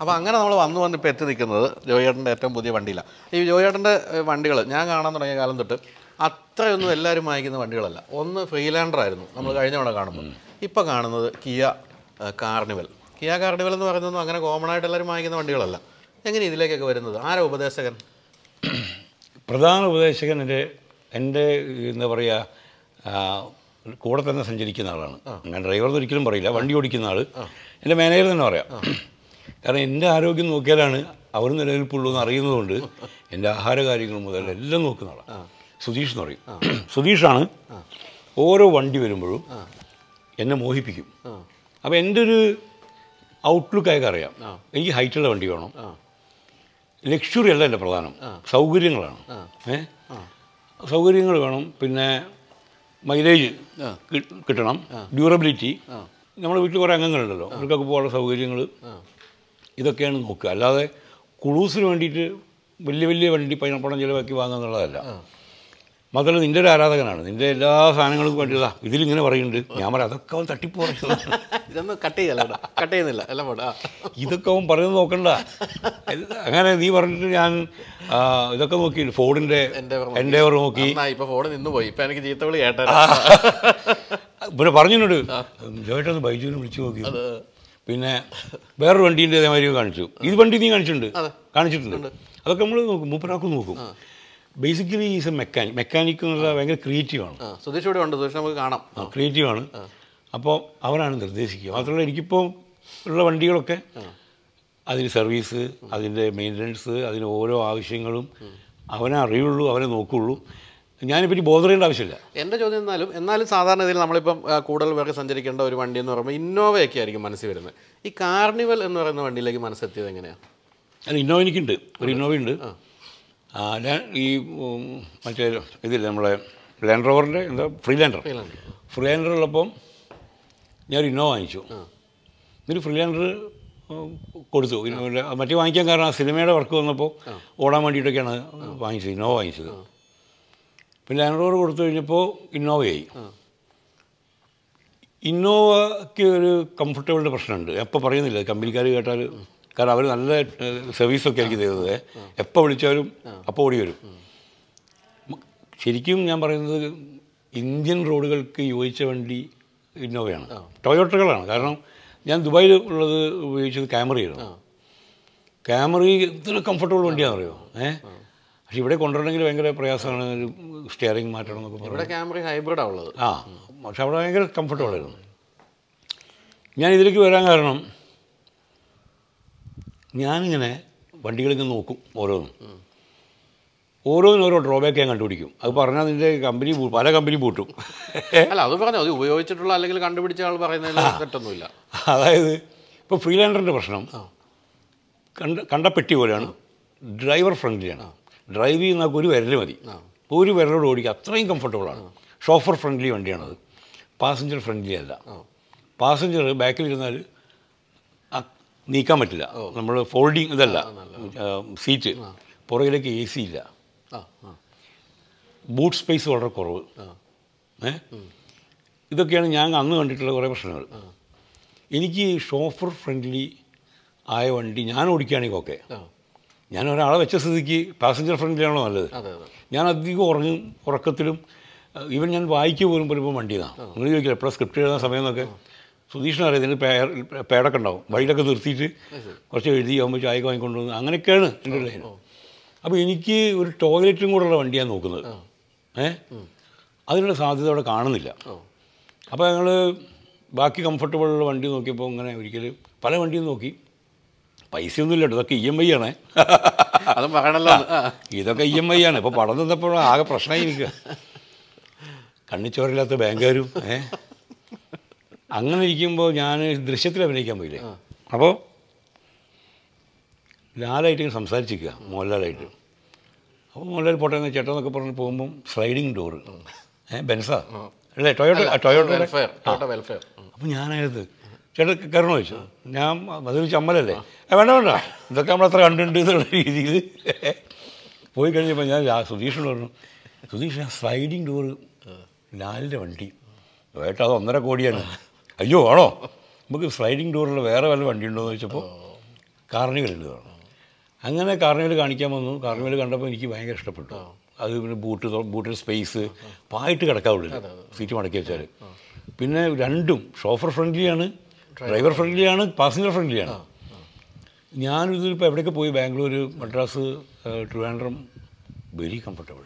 അപ്പോൾ അങ്ങനെ നമ്മൾ വന്നു വന്ന് ഇപ്പോൾ എത്തി നിൽക്കുന്നത് ജോയേട്ടൻ്റെ ഏറ്റവും പുതിയ വണ്ടിയിലാണ് ഈ ജോയേട്ടൻ്റെ വണ്ടികൾ ഞാൻ കാണാൻ തുടങ്ങിയ കാലം തൊട്ട് അത്രയൊന്നും എല്ലാവരും വാങ്ങിക്കുന്ന വണ്ടികളല്ല ഒന്ന് ഫ്രീലാൻഡർ ആയിരുന്നു നമ്മൾ കഴിഞ്ഞ തവണ കാണുമ്പോൾ ഇപ്പോൾ കാണുന്നത് കിയ കാർണിവൽ കിയ കാർണിവൽ എന്ന് പറയുന്നതൊന്നും അങ്ങനെ കോമൺ ആയിട്ട് എല്ലാവരും വാങ്ങിക്കുന്ന വണ്ടികളല്ല എങ്ങനെ ഇതിലേക്കൊക്കെ വരുന്നത് ആരാ ഉപദേശകൻ പ്രധാന ഉപദേശകൻ എൻ്റെ എൻ്റെ എന്താ പറയുക കൂടെ തന്നെ സഞ്ചരിക്കുന്ന ആളാണ് ഞാൻ ഡ്രൈവർ ഒരിക്കലും പറയില്ല വണ്ടി ഓടിക്കുന്ന ആൾ എൻ്റെ മാനേജർ തന്നെ പറയാം കാരണം എൻ്റെ ആരോഗ്യം നോക്കിയാലാണ് അവർ നിലനിൽപ്പുള്ളൂ എന്ന് അറിയുന്നതുകൊണ്ട് എൻ്റെ ആഹാര കാര്യങ്ങൾ മുതൽ എല്ലാം നോക്കുന്ന ആളാണ് സുധീഷ് എന്ന് പറയും സുധീഷാണ് ഓരോ വണ്ടി വരുമ്പോഴും എന്നെ മോഹിപ്പിക്കും അപ്പോൾ എൻ്റെ ഒരു ഔട്ട്ലുക്ക് അറിയാം എനിക്ക് ഹൈറ്റുള്ള വണ്ടി വേണം ലക്ഷറി അല്ല എൻ്റെ പ്രധാനം സൗകര്യങ്ങളാണ് ഏ സൗകര്യങ്ങൾ വേണം പിന്നെ മൈലേജ് കിട്ടണം ഡ്യൂറബിലിറ്റി നമ്മുടെ വീട്ടിൽ കുറേ അംഗങ്ങളുണ്ടല്ലോ അവർക്കൊക്കെ പോകാനുള്ള സൗകര്യങ്ങൾ ഇതൊക്കെയാണ് നോക്കുക അല്ലാതെ കുളൂസിന് വേണ്ടിയിട്ട് വലിയ വലിയ വണ്ടി പണം ചിലവാക്കി വാങ്ങുക എന്നുള്ളതല്ല മാത്രമല്ല നിൻ്റെ ഒരു ആരാധകനാണ് നിൻ്റെ എല്ലാ സാധനങ്ങൾക്കും വേണ്ടിയുള്ള ഇതിലിങ്ങനെ പറയുന്നുണ്ട് ഞാൻ പറയാം അതൊക്കെ അവൻ തട്ടിപ്പ് ഇതൊന്നും കട്ട് ചെയ്യല്ല കട്ട് ചെയ്യുന്നില്ല പോടാ ഇതൊക്കെ അവൻ പറയുന്നത് നോക്കണ്ട അങ്ങനെ നീ പറഞ്ഞിട്ട് ഞാൻ ഇതൊക്കെ നോക്കി ഫോണിൻ്റെ എൻ്റെ നോക്കി ഇപ്പോൾ ഫോൺ നിന്ന് പോയി ഇപ്പം എനിക്ക് ചീത്ത വിളി കേട്ടാ പിന്നെ പറഞ്ഞിട്ടുണ്ട് ജോയിട്ടൊന്ന് ബൈജുവിന് വിളിച്ചു നോക്കി പിന്നെ വേറൊരു വണ്ടീൻ്റെ ഇതേമാതിരി കാണിച്ചു ഇത് വണ്ടി നീ കാണിച്ചിട്ടുണ്ട് കാണിച്ചിട്ടുണ്ട് അതൊക്കെ നമ്മൾ നോക്കും മൂപ്പനാക്കും നോക്കും basically is a mechanic mechanic എന്നുള്ള ഭയങ്കര ക്രിയേറ്റീവാണ് സുധീഷ് ഇവിടെ ഉണ്ട് സുധീഷ് നമുക്ക് കാണാം ക്രിയേറ്റീവാണ് അപ്പോൾ അവരാണ് നിർദ്ദേശിക്കുക മാത്രമല്ല എനിക്കിപ്പോൾ ഉള്ള വണ്ടികളൊക്കെ അതിന് സർവീസ് അതിൻ്റെ മെയിൻ്റനൻസ് അതിന് ഓരോ ആവശ്യങ്ങളും അവനെ അറിയുള്ളൂ അവനെ നോക്കുള്ളൂ ഞാനിപ്പോൾ ബോധറിയേണ്ട ആവശ്യമില്ല എൻ്റെ ചോദ്യം എന്നാലും എന്നാലും സാധാരണ ഇതിൽ നമ്മളിപ്പം കൂടുതൽ പേർക്ക് സഞ്ചരിക്കേണ്ട ഒരു വണ്ടി എന്ന് പറയുമ്പോൾ ഇന്നോവയൊക്കെ ആയിരിക്കും മനസ്സിൽ വരുന്നത് ഈ കാർണിവൽ എന്ന് പറയുന്ന വണ്ടിയിലേക്ക് മനസ്സെത്തിയത് എങ്ങനെയാണ് അല്ല ഇന്നോവ എനിക്കുണ്ട് ഒരു ഇന്നോവ ഉണ്ട് ഞാൻ ഈ മറ്റേ ഇതില്ല നമ്മളെ ലാൻഡ് റോവറിൻ്റെ എന്താ ഫ്രീ ലാൻഡർ ഫ്രീ ലാൻഡർ ഉള്ളപ്പം ഞാനൊരു ഇന്നോവ വാങ്ങിച്ചു എന്നിട്ട് ഫ്രീ ലാൻഡർ കൊടുത്തു മറ്റേ വാങ്ങിക്കാൻ കാരണം ആ സിനിമയുടെ വർക്ക് വന്നപ്പോൾ ഓടാൻ വേണ്ടിയിട്ടൊക്കെയാണ് വാങ്ങിച്ചത് ഇന്നോവ വാങ്ങിച്ചത് പിന്നെ ലാൻഡ് കൊടുത്തു കഴിഞ്ഞപ്പോൾ ഇന്നോവയായി ഇന്നോവയ്ക്ക് ഒരു കംഫർട്ടബിളിൻ്റെ പ്രശ്നമുണ്ട് എപ്പോൾ പറയുന്നില്ല കമ്പനിക്കാർ കേട്ടാൽ കാരണം അവർ നല്ല സർവീസൊക്കെ ആയിരിക്കും തരുന്നത് എപ്പോൾ വിളിച്ചാലും അപ്പോൾ ഓടി വരും ശരിക്കും ഞാൻ പറയുന്നത് ഇന്ത്യൻ റോഡുകൾക്ക് യോജിച്ച വണ്ടി ഇന്നോവയാണ് ടൊയോട്ടകളാണ് കാരണം ഞാൻ ദുബായിൽ ഉള്ളത് ഉപയോഗിച്ചത് ക്യാമറിയാണ് ക്യാമറ ഇത്ര കംഫർട്ടബിൾ വണ്ടിയാണെന്നറിയോ ഏഹ് പക്ഷെ ഇവിടെ കൊണ്ടുവരണമെങ്കിൽ ഭയങ്കര പ്രയാസമാണ് ഒരു സ്റ്റിയറിംഗ് മാറ്റണം എന്നൊക്കെ പറഞ്ഞു ഇവിടെ ക്യാമറ ഹൈബ്രിഡാണ് ഉള്ളത് ആ പക്ഷെ അവിടെ ഭയങ്കര കംഫർട്ടബിൾ ആയിരുന്നു ഞാൻ ഇതിലേക്ക് വരാൻ കാരണം ഞാനിങ്ങനെ വണ്ടികളിങ്ങനെ നോക്കും ഓരോന്നും ഓരോന്നും ഓരോ ഡ്രോബാക്ക് ഞാൻ കണ്ടുപിടിക്കും അത് പറഞ്ഞാൽ നിൻ്റെ കമ്പനി പല കമ്പനി പൂട്ടും അല്ല അത് പറഞ്ഞു അത് ഉപയോഗിച്ചിട്ടുള്ള അല്ലെങ്കിൽ കണ്ടുപിടിച്ച ആൾ പറയുന്നതിൽ തെറ്റൊന്നുമില്ല അതായത് ഇപ്പോൾ ഫ്രീലാൻഡറിൻ്റെ പ്രശ്നം കണ്ട കണ്ട പെട്ടി പോലെയാണ് ഡ്രൈവർ ഫ്രണ്ട്ലിയാണ് ഡ്രൈവ് ചെയ്യുന്ന ഒരു വിരൽ മതി ഒരു വിരലോട് ഓടിക്കുക അത്രയും കംഫർട്ടബിളാണ് ഷോഫർ ഫ്രണ്ട്ലി വണ്ടിയാണത് പാസഞ്ചർ ഫ്രണ്ട്ലി അല്ല പാസഞ്ചർ ബാക്കിൽ ഇരുന്നാൽ നീക്കാൻ പറ്റില്ല നമ്മൾ ഫോൾഡിങ് ഇതല്ല സീറ്റ് പുറകിലേക്ക് എ സി ഇല്ല ബൂട്ട് സ്പേസ് വളരെ കുറവ് ഏ ഇതൊക്കെയാണ് ഞാൻ അന്ന് കണ്ടിട്ടുള്ള കുറേ പ്രശ്നങ്ങൾ എനിക്ക് ഷോഫർ ഫ്രണ്ട്ലി ആയ വണ്ടി ഞാൻ ഓടിക്കുകയാണെങ്കിൽ ഓക്കെ ഞാൻ ഒരാളെ വെച്ച സ്ഥിതിക്ക് പാസഞ്ചർ ഫ്രണ്ട്ലിയാണോ നല്ലത് ഞാൻ അധികം ഉറങ്ങും ഉറക്കത്തിലും ഈവൻ ഞാൻ വായിക്കുക പോലും പലപ്പോൾ വണ്ടിയെന്നാണ് നിങ്ങൾ ചോദിക്കില്ല എപ്പോഴും സ്ക്രിപ്റ്റ് എഴുതുന്ന സമയം എന്നൊക്കെ അറിയാം ഇതിന് പേർ പേടൊക്കെ ഉണ്ടാവും വഴിയിലൊക്കെ നിർത്തിയിട്ട് കുറച്ച് എഴുതി ആകുമ്പോൾ ചായ വാങ്ങിക്കൊണ്ട് വന്ന് അങ്ങനെയൊക്കെയാണ് എൻ്റെ ലൈൻ അപ്പോൾ എനിക്ക് ഒരു ടോയ്ലറ്റും കൂടെയുള്ള വണ്ടിയാണ് നോക്കുന്നത് ഏ അതിനുള്ള സാധ്യത അവിടെ കാണുന്നില്ല അപ്പോൾ ഞങ്ങൾ ബാക്കി കംഫർട്ടബിളുള്ള വണ്ടി നോക്കിയപ്പോൾ ഇങ്ങനെ ഒരിക്കലും പല വണ്ടിയും നോക്കി പൈസയൊന്നും ഇല്ലട്ടോ ഇതൊക്കെ ഇ എം ഐ ആണ് അത് പറയണല്ലോ ഇതൊക്കെ ഇ എം ഐ ആണ് ഇപ്പോൾ പടം നിന്നപ്പോഴും ആകെ പ്രശ്നമായി നിൽക്കുക കണ്ണിച്ചോറില്ലാത്ത ബാങ്കുകാരും ഏ അങ്ങനെ ഇരിക്കുമ്പോൾ ഞാൻ ദൃശ്യത്തിൽ അഭിനയിക്കാൻ പോയില്ലേ അപ്പോൾ ലാലായിട്ട് ഇങ്ങനെ സംസാരിച്ചിരിക്കുക മോഹൻലാലായിട്ട് അപ്പോൾ മോഹൻലാൽ പോട്ടെ എന്ന് ചേട്ടൻ എന്നൊക്കെ പറഞ്ഞ് പോകുമ്പം സ്ലൈഡിങ് ഡോറ് ഏഹ് ബെൻസാ അല്ലേ ടൊയോട്ട ടൊയോട്ട വെൽഫെയർ അപ്പോൾ ഞാനായത് ചേട്ടൻ കരുണ വെച്ചു ഞാൻ മധുര ചമ്മലല്ലേ വേണ്ട വേണ്ട ഇതൊക്കെ നമ്മളത്ര കണ്ടിട്ടുണ്ട് എന്നുള്ള രീതിയിൽ പോയി കഴിഞ്ഞപ്പോൾ ഞാൻ സുധീഷിനോട് പറഞ്ഞു സുധീഷ് ആ സ്ലൈഡിങ് ഡോർ ലാലിൻ്റെ വണ്ടി ഏട്ടാ അത് ഒന്നര കോടിയാണ് അയ്യോ ആണോ നമുക്ക് സ്ലൈഡിങ് ഡോറിൽ വേറെ വല്ല വണ്ടി ഉണ്ടോ എന്ന് ചോദിച്ചപ്പോൾ കാർണിവലുണ്ട് പറഞ്ഞു അങ്ങനെ കാർണിവൽ കാണിക്കാൻ വന്നു കാർണിവൽ കണ്ടപ്പോൾ എനിക്ക് ഭയങ്കര ഇഷ്ടപ്പെട്ടു അത് പിന്നെ ബൂട്ട് ബൂട്ടിൽ സ്പേസ് പായിട്ട് കിടക്കാവുള്ളൂ സീറ്റ് മടക്കി വെച്ചാൽ പിന്നെ രണ്ടും ഷോഫർ ഫ്രണ്ട്ലിയാണ് ഡ്രൈവർ ഫ്രണ്ട്ലിയാണ് പാസഞ്ചർ ഫ്രണ്ട്ലിയാണ് ഞാനിതിൽ ഇപ്പോൾ എവിടെയൊക്കെ പോയി ബാംഗ്ലൂർ മദ്രാസ് ട്രിവാൻഡ്രം വെരി കംഫർട്ടബിൾ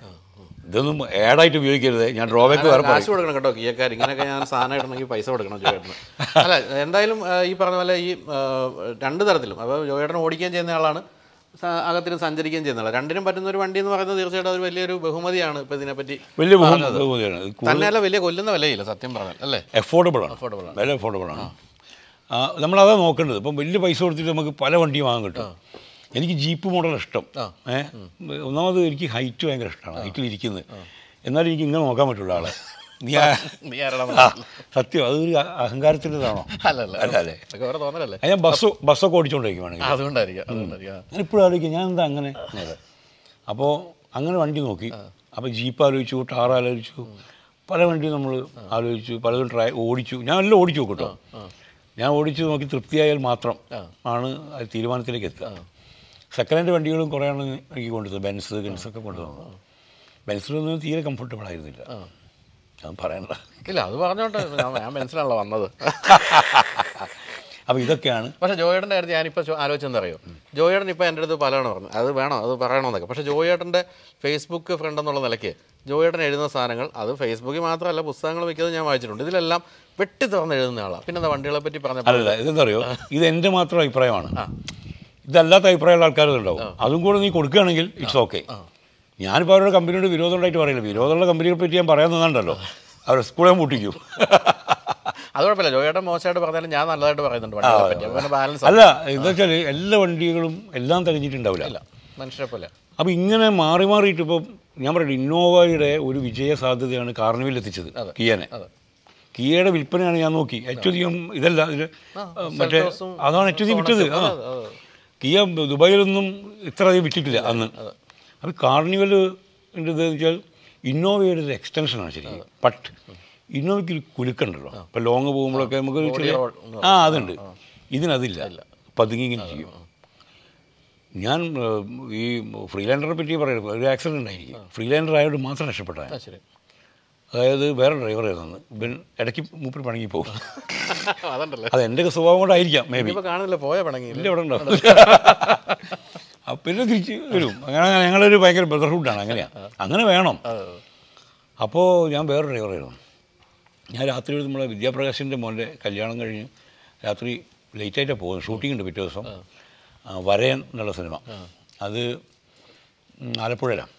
ഇതൊന്നും ആഡായിട്ട് ഉപയോഗിക്കരുത് ഞാൻ ഡ്രോബാക്ക് വേറെ കാശ് കൊടുക്കണം കേട്ടോ ഈ കാര്യം ഇങ്ങനെയൊക്കെ ഞാൻ സാധനം ഇടണമെങ്കിൽ പൈസ കൊടുക്കണം ജോയേട്ടന് അല്ല എന്തായാലും ഈ പറഞ്ഞ പോലെ ഈ രണ്ട് തരത്തിലും അപ്പോൾ ജോയേട്ടൻ ഓടിക്കുകയും ചെയ്യുന്ന ആളാണ് അകത്തിനും സഞ്ചരിക്കുകയും ആളാണ് രണ്ടിനും പറ്റുന്ന ഒരു വണ്ടി എന്ന് പറയുന്നത് തീർച്ചയായിട്ടും ഒരു വലിയൊരു ബഹുമതിയാണ് ഇപ്പോൾ ഇതിനെപ്പറ്റി വലിയ ബഹുമതി തന്നെയല്ല വലിയ കൊല്ലുന്ന വിലയില്ല സത്യം പറഞ്ഞാൽ അല്ലേ അഫോർഡബിൾ ആണ് അഫോർഡബിൾ ആണ് വില അഫോർഡബിൾ ആണ് നമ്മളതാ നോക്കേണ്ടത് ഇപ്പം വലിയ പൈസ കൊടുത്തിട്ട് നമുക്ക് പല വണ്ടിയും വാങ്ങാൻ കിട്ടും എനിക്ക് ജീപ്പ് മോഡൽ ഇഷ്ടം ഏഹ് ഒന്നാമത് എനിക്ക് ഹൈറ്റ് ഭയങ്കര ഇഷ്ടമാണ് ഹൈറ്റിൽ ഇരിക്കുന്നത് എന്നാലും എനിക്ക് ഇങ്ങനെ നോക്കാൻ പറ്റുള്ള ആളെ സത്യം അതൊരു അഹങ്കാരത്തിൻ്റെതാണോ അല്ലല്ലേ ഞാൻ ബസ് ബസ്സൊക്കെ ഓടിച്ചോണ്ടിരിക്കും ഞാൻ ഇപ്പോഴും ആലോചിക്കും ഞാൻ എന്താ അങ്ങനെ അപ്പോൾ അങ്ങനെ വണ്ടി നോക്കി അപ്പോൾ ജീപ്പ് ആലോചിച്ചു ടാർ ആലോചിച്ചു പല വണ്ടിയും നമ്മൾ ആലോചിച്ചു പലതും ട്രൈ ഓടിച്ചു ഞാൻ എല്ലാം ഓടിച്ചു നോക്കും കേട്ടോ ഞാൻ ഓടിച്ചു നോക്കി തൃപ്തിയായാൽ മാത്രം ആണ് തീരുമാനത്തിലേക്ക് എത്തുക സെക്കൻഡ് ഹാൻഡ് വണ്ടികളും കുറേയാണ് എനിക്ക് കൊണ്ടുവന്നത് ബെൻസ് ഒക്കെ കൊണ്ടുവന്നത് ബെൻസിലൊന്നും തീരെ കംഫർട്ടബിൾ ആയിരുന്നില്ല ഞാൻ പറയണ്ട ഇല്ല അത് പറഞ്ഞോട്ടെ ഞാൻ ബെൻസിലാണല്ലോ വന്നത് അപ്പോൾ ഇതൊക്കെയാണ് പക്ഷേ ജോയേട്ടൻ്റെ കാര്യത്തിൽ ഞാനിപ്പോൾ ആലോചിച്ചെന്നറിയോ ജോയേടൻ ഇപ്പോൾ എൻ്റെ അടുത്ത് പലതാണ് പറഞ്ഞു അത് വേണോ അത് പറയണമെന്നൊക്കെ പക്ഷേ ജോയേട്ടൻ്റെ ഫേസ്ബുക്ക് ഫ്രണ്ട് എന്നുള്ള നിലയ്ക്ക് ജോയേട്ടൻ എഴുതുന്ന സാധനങ്ങൾ അത് ഫേസ്ബുക്കിൽ മാത്രമല്ല പുസ്തകങ്ങൾ മിക്കതും ഞാൻ വായിച്ചിട്ടുണ്ട് ഇതിലെല്ലാം വെട്ടി തുറന്ന് എഴുതുന്ന ആളാണ് പിന്നെ എന്താ വണ്ടികളെ പറ്റി പറഞ്ഞ ഇതെന്താ പറയുക ഇത് എൻ്റെ മാത്രം അഭിപ്രായമാണ് ഇതല്ലാത്ത അഭിപ്രായമുള്ള ഉണ്ടാവും അതും കൂടെ നീ കൊടുക്കുകയാണെങ്കിൽ ഇറ്റ്സ് ഓക്കെ ഞാനിപ്പോൾ അവരുടെ വിരോധം ഉണ്ടായിട്ട് പറയില്ല വിരോധമുള്ള കമ്പനികളെ പറ്റി ഞാൻ പറയാൻ നിന്നുണ്ടല്ലോ അവർ സ്കൂളെ മുട്ടിക്കും അത് കുഴപ്പമില്ല ജോയേട്ടൻ മോശമായിട്ട് പറഞ്ഞാലും ഞാൻ നല്ലതായിട്ട് പറയുന്നുണ്ട് ബാലൻസ് അല്ല എന്താ വെച്ചാൽ എല്ലാ വണ്ടികളും എല്ലാം തെളിഞ്ഞിട്ടുണ്ടാവില്ല മനുഷ്യരെ പോലെ അപ്പോൾ ഇങ്ങനെ മാറി മാറിയിട്ട് ഇപ്പം ഞാൻ പറയട്ടെ ഇന്നോവയുടെ ഒരു വിജയ സാധ്യതയാണ് കാർണിവിൽ എത്തിച്ചത് കിയാനെ കീയുടെ വിൽപ്പനയാണ് ഞാൻ നോക്കി ഏറ്റവും അധികം ഇതല്ല ഇതിൽ മറ്റേ അതാണ് ഏറ്റവും അധികം വിറ്റത് ആ കിയ ദുബായിലൊന്നും ഇത്ര അധികം വിറ്റിട്ടില്ല അന്ന് അത് കാർണിവൽ ഉണ്ട് എന്ന് വെച്ചാൽ ഇന്നോവയുടെ ഒരു എക്സ്റ്റൻഷനാണ് ശരി പട്ട് ഇന്നോവയ്ക്ക് ഒരു കുലുക്കുണ്ടല്ലോ അപ്പോൾ ലോങ് പോകുമ്പോഴൊക്കെ നമുക്ക് ആ അതുണ്ട് ഇതിനതില്ല പതുങ്ങിങ്ങനെ ചെയ്യും ഞാൻ ഈ ഫ്രീലാൻഡറെ പറ്റി പറയുന്നത് ഒരു ആക്സിഡൻ്റ് ആയിരിക്കും ഫ്രീലാൻഡർ ആയതുകൊണ്ട് മാത്രം രക്ഷപ്പെട്ടതാണ് അതായത് വേറെ ഡ്രൈവറായിരുന്നു അന്ന് ഇവൻ ഇടയ്ക്ക് മൂപ്പർ പണങ്ങി പോകും അതുണ്ടല്ലോ അത് എൻ്റെ ഒക്കെ സ്വഭാവം കൊണ്ടായിരിക്കാം മേ ബി കാണുന്നില്ല പോയ പണങ്ങി ഇല്ല ഇവിടെ ഉണ്ടാവും അപ്പം പിന്നെ തിരിച്ച് വരും അങ്ങനെ ഞങ്ങളൊരു ഭയങ്കര ബ്രദർഹുഡാണ് അങ്ങനെയാണ് അങ്ങനെ വേണം അപ്പോൾ ഞാൻ വേറെ ഡ്രൈവറായിരുന്നു ഞാൻ രാത്രി ഒരു നമ്മളെ വിദ്യാപ്രകാശിൻ്റെ മോൻ്റെ കല്യാണം കഴിഞ്ഞ് രാത്രി ലേറ്റായിട്ടാണ് പോകുന്നത് ഷൂട്ടിംഗ് ഉണ്ട് പിറ്റേ ദിവസം വരയൻ എന്നുള്ള സിനിമ അത് ആലപ്പുഴയിലാണ്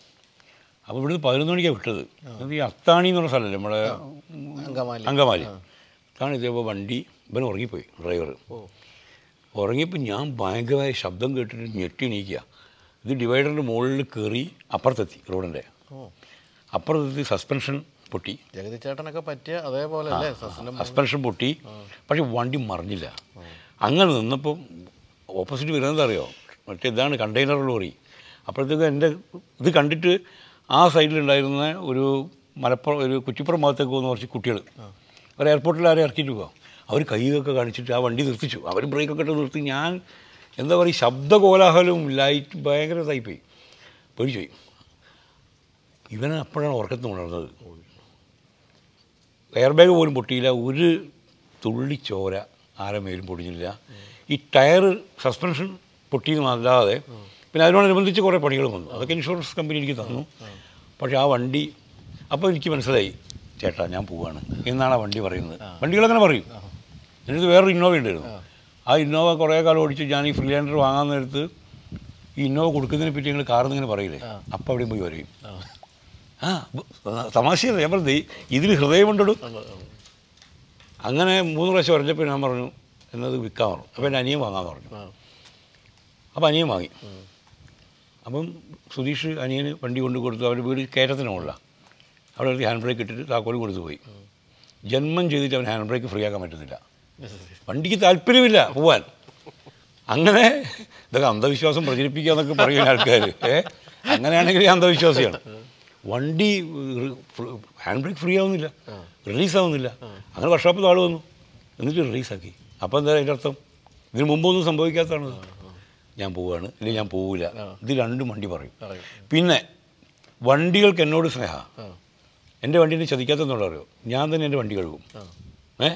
അപ്പോൾ ഇവിടുന്ന് പതിനൊന്ന് മണിക്കാണ് വിട്ടത് അത് ഈ അത്താണി എന്നുള്ള സ്ഥലമല്ലേ നമ്മുടെ അങ്കമാലി അത്താണി ഇതേപോലെ വണ്ടി ഇവൻ ഉറങ്ങിപ്പോയി ഡ്രൈവർ ഉറങ്ങിയപ്പോൾ ഞാൻ ഭയങ്കരമായ ശബ്ദം കേട്ടിട്ട് ഞെട്ടി നീക്കുക ഇത് ഡിവൈഡറിൻ്റെ മുകളിൽ കയറി അപ്പുറത്തെത്തി റോഡിൻ്റെ അപ്പുറത്തെത്തി സസ്പെൻഷൻ പൊട്ടി ജഗതിച്ചേട്ടനൊക്കെ പറ്റിയ അതേപോലെ സസ്പെൻഷൻ പൊട്ടി പക്ഷെ വണ്ടി മറിഞ്ഞില്ല അങ്ങനെ നിന്നപ്പോൾ ഓപ്പോസിറ്റ് വരുന്നത് അറിയോ മറ്റേ ഇതാണ് കണ്ടെയ്നർ ലോറി അപ്പോഴത്തേക്ക് എൻ്റെ ഇത് കണ്ടിട്ട് ആ സൈഡിലുണ്ടായിരുന്ന ഒരു മലപ്പുറം ഒരു കുറ്റിപ്പുറം ഭാഗത്തേക്ക് പോകുന്ന കുറച്ച് കുട്ടികൾ അവർ എയർപോർട്ടിൽ ആരെ ഇറക്കിയിട്ട് പോകാം അവർ കൈയൊക്കെ കാണിച്ചിട്ട് ആ വണ്ടി നിർത്തിച്ചു അവർ ബ്രേക്കൊക്കെ ഇട്ട് നിർത്തി ഞാൻ എന്താ പറയുക ശബ്ദകോലാഹലവും ലൈറ്റ് ഭയങ്കര തൈപ്പോയി പേടിച്ചുപോയി ഇവനെ അപ്പോഴാണ് ഉറക്കത്ത് ഉണർന്നത് എയർ ബാഗ് പോലും പൊട്ടിയില്ല ഒരു തുള്ളി ചോര ആരമേലും പൊടിഞ്ഞില്ല ഈ ടയർ സസ്പെൻഷൻ പൊട്ടിയെന്നല്ലാതെ പിന്നെ അതിനോടനുബന്ധിച്ച് കുറേ പണികൾ വന്നു അതൊക്കെ ഇൻഷുറൻസ് കമ്പനി എനിക്ക് തന്നു പക്ഷേ ആ വണ്ടി അപ്പോൾ എനിക്ക് മനസ്സിലായി ചേട്ടാ ഞാൻ പോവാണ് എന്നാണ് ആ വണ്ടി പറയുന്നത് വണ്ടികളങ്ങനെ പറയും എന്നിട്ട് വേറൊരു ഇന്നോവ ഉണ്ടായിരുന്നു ആ ഇന്നോവ കുറേ കാലം ഓടിച്ച് ഞാൻ ഈ ഫ്രീലാൻഡർ വാങ്ങാൻ നേരത്ത് ഈ ഇന്നോവ കൊടുക്കുന്നതിനെ പറ്റി ഞങ്ങൾ കാർന്ന് ഇങ്ങനെ പറയില്ലേ അപ്പം അവിടെയും പോയി പറയും ആ തമാശ ഞാൻ പറഞ്ഞു ഇതിൽ ഉണ്ടോ അങ്ങനെ മൂന്ന് പ്രാവശ്യം പറഞ്ഞപ്പോൾ ഞാൻ പറഞ്ഞു എന്നത് വിൽക്കാൻ പറഞ്ഞു അപ്പോൾ എൻ്റെ അനിയൻ വാങ്ങാൻ പറഞ്ഞു അപ്പോൾ അനിയൻ വാങ്ങി അപ്പം സുധീഷ് അനിയന് വണ്ടി കൊണ്ടു കൊടുത്തു അവരുടെ വീട് കയറ്റത്തിനുള്ളതാണ് അവിടെ ഒരു ഹാൻഡ് ബ്രേക്ക് ഇട്ടിട്ട് താക്കോൽ കൊടുത്തു പോയി ജന്മം ചെയ്തിട്ട് അവൻ ഹാൻഡ് ബ്രേക്ക് ഫ്രീ ആക്കാൻ പറ്റുന്നില്ല വണ്ടിക്ക് താല്പര്യമില്ല പോവാൻ അങ്ങനെ ഇതൊക്കെ അന്ധവിശ്വാസം പ്രചരിപ്പിക്കുക എന്നൊക്കെ പറയുന്ന ആൾക്കാർ അങ്ങനെയാണെങ്കിൽ അന്ധവിശ്വാസിയാണ് വണ്ടി ഹാൻഡ് ബ്രേക്ക് ഫ്രീ ആവുന്നില്ല ആവുന്നില്ല അങ്ങനെ വർക്ക്ഷോപ്പിൽ ആൾ വന്നു എന്നിട്ട് റിലീസാക്കി അപ്പോൾ എന്താ അതിൻ്റെ അർത്ഥം ഇതിന് മുമ്പൊന്നും സംഭവിക്കാത്തതാണ് ഞാൻ പോവുകയാണ് അല്ലെങ്കിൽ ഞാൻ പോവില്ല ഇത് രണ്ടും വണ്ടി പറയും പിന്നെ വണ്ടികൾക്ക് എന്നോട് സ്നേഹ എൻ്റെ വണ്ടിനെ ചതിക്കാത്തതെന്നുള്ള അറിയോ ഞാൻ തന്നെ എൻ്റെ വണ്ടി കഴുകും ഏ